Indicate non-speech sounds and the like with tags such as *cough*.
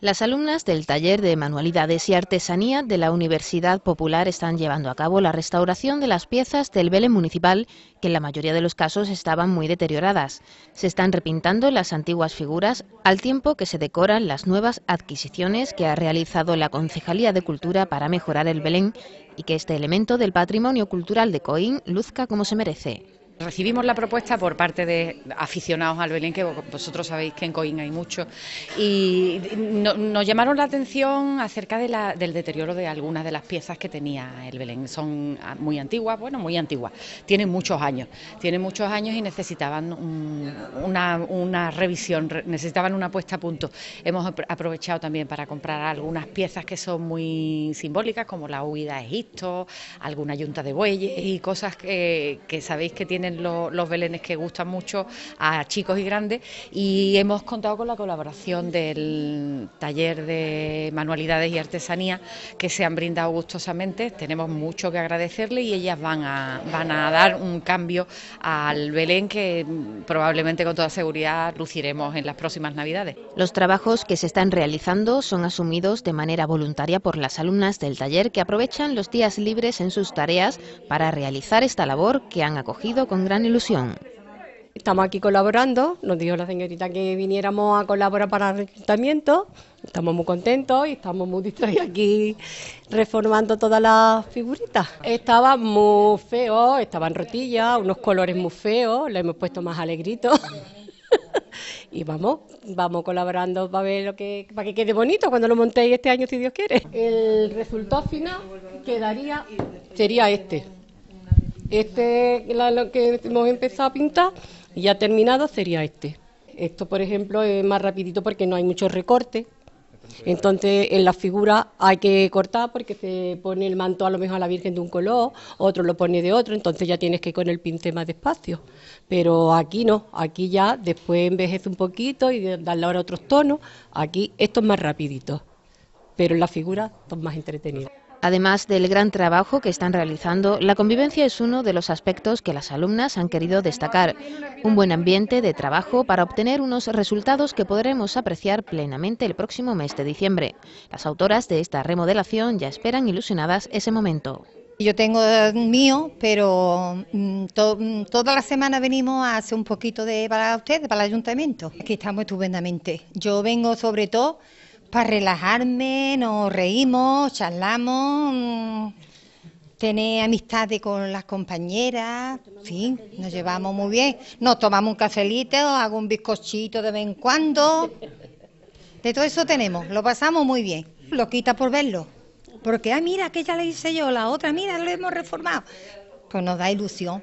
Las alumnas del taller de manualidades y artesanía de la Universidad Popular están llevando a cabo la restauración de las piezas del Belén municipal, que en la mayoría de los casos estaban muy deterioradas. Se están repintando las antiguas figuras al tiempo que se decoran las nuevas adquisiciones que ha realizado la Concejalía de Cultura para mejorar el Belén y que este elemento del patrimonio cultural de Coín luzca como se merece. Recibimos la propuesta por parte de aficionados al Belén, que vosotros sabéis que en Coín hay mucho y nos llamaron la atención acerca del deterioro de algunas de las piezas que tenía el Belén. Son ah, muy antiguas, bueno, muy antiguas, tienen muchos años, tienen muchos años y necesitaban una, revisión, necesitaban una puesta a punto. Hemos aprovechado también para comprar algunas piezas que son muy simbólicas, como la huida a Egipto, alguna yunta de bueyes y cosas que, que sabéis que tienen los belenes que gustan mucho a chicos y grandes. Y hemos contado con la colaboración del taller de manualidades y artesanía que se han brindado gustosamente. Tenemos mucho que agradecerle y ellas van a, van a dar un cambio al Belén que probablemente con toda seguridad luciremos en las próximas Navidades. Los trabajos que se están realizando son asumidos de manera voluntaria por las alumnas del taller que aprovechan los días libres en sus tareas para realizar esta labor que han acogido con con gran ilusión. Estamos aquí colaborando, nos dijo la señorita que viniéramos a colaborar para el reclutamiento... estamos muy contentos y estamos muy distraídos aquí reformando todas las figuritas. Estaba muy feo, estaban rotillas, unos colores muy feos, lo hemos puesto más alegrito *laughs* y vamos, vamos colaborando para ver lo que, para que quede bonito cuando lo montéis este año si Dios quiere. El resultado final quedaría sería este. Este, es lo que hemos empezado a pintar, y ya terminado sería este. Esto, por ejemplo, es más rapidito porque no hay mucho recorte. Entonces, en la figura hay que cortar porque se pone el manto a lo mejor a la Virgen de un color, otro lo pone de otro, entonces ya tienes que ir con el pinte más despacio. Pero aquí no, aquí ya después envejece un poquito y darle ahora otros tonos. Aquí esto es más rapidito, pero en la figura es más entretenido. Además del gran trabajo que están realizando, la convivencia es uno de los aspectos que las alumnas han querido destacar. Un buen ambiente de trabajo para obtener unos resultados que podremos apreciar plenamente el próximo mes de diciembre. Las autoras de esta remodelación ya esperan ilusionadas ese momento. Yo tengo mío, pero mm, mm, toda la semana venimos a hacer un poquito de para ustedes, para el ayuntamiento. Aquí estamos estupendamente. Yo vengo sobre todo para relajarme, nos reímos, charlamos, tener amistades con las compañeras, fin, nos llevamos muy bien. Nos tomamos un cafelito, hago un bizcochito de vez en cuando. De todo eso tenemos, lo pasamos muy bien. Lo quita por verlo. Porque, ah, mira, aquella le hice yo, la otra, mira, lo hemos reformado. Pues nos da ilusión.